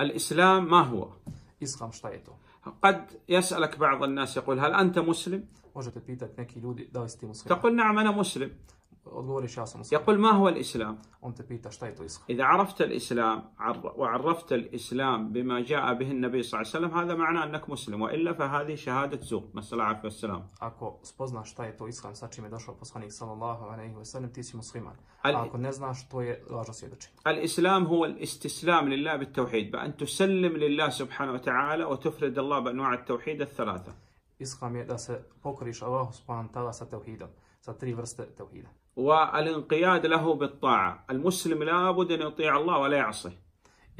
الإسلام ما هو؟ إسلام شتايتو قد يسألك بعض الناس يقول هل أنت مسلم؟ تقول نعم أنا مسلم. يقول ما هو الإسلام؟ إذا عرفت الإسلام وعرفت الإسلام بما جاء به النبي صلى الله عليه وسلم هذا معنى أنك مسلم وإلا فهذه شهادة زور نسأل العافية والسلام اكو سبوزنا šta je to islam sa čime je došao poslanik sallallahu alejhi ve sellem ti si musliman. A الإسلام هو الاستسلام لله بالتوحيد بأن تسلم لله سبحانه وتعالى وتفرد الله بأنواع التوحيد الثلاثة. اسقام يدا سبوكريش الله سبحانه وتعالى ستوحيدا ستري ورست توحيدا والانقياد له بالطاعة المسلم لا بد أن يطيع الله ولا يعصي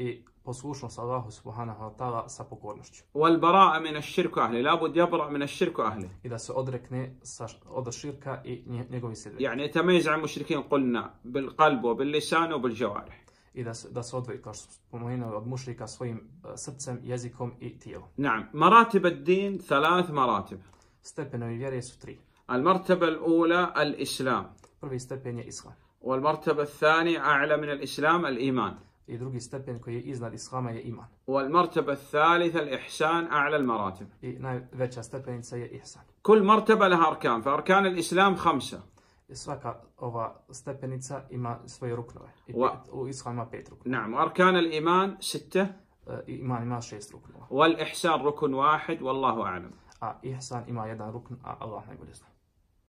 اي بسوشن الله سبحانه وتعالى سبوكورنش والبراء من الشرك أهله لا بد يبرأ من الشرك أهله إذا سأدرك ني سأدر شركة إي نيغوي يعني يتميز عن المشركين قلنا بالقلب وباللسان وبالجوارح i da, se, da se odvoji, kao što spomenuo, od mušrika svojim srcem, jezikom i tijelom. Naam. Maratib ad-din, thalath maratib. Stepenovi vjere su tri. Al al martaba ula, al islam. Prvi stepen je Islam. martaba thani, a'la min al islam, al iman. i drugi stepen koji je iznad islama je iman. martaba thalitha, al ihsan, a'la al maratib. I najveća stepenica je ihsan. Kul martaba كل arkan, fa arkan al islam khamsa. svaka ova stepenica ima svoje ruknove. u Islam ima pet ruknove. Naam, arkan al iman sitte. Iman ima šest ruknova. ihsan rukun wahid, wallahu a'lam. A ihsan ima jedan rukn, a Allah najbolje zna.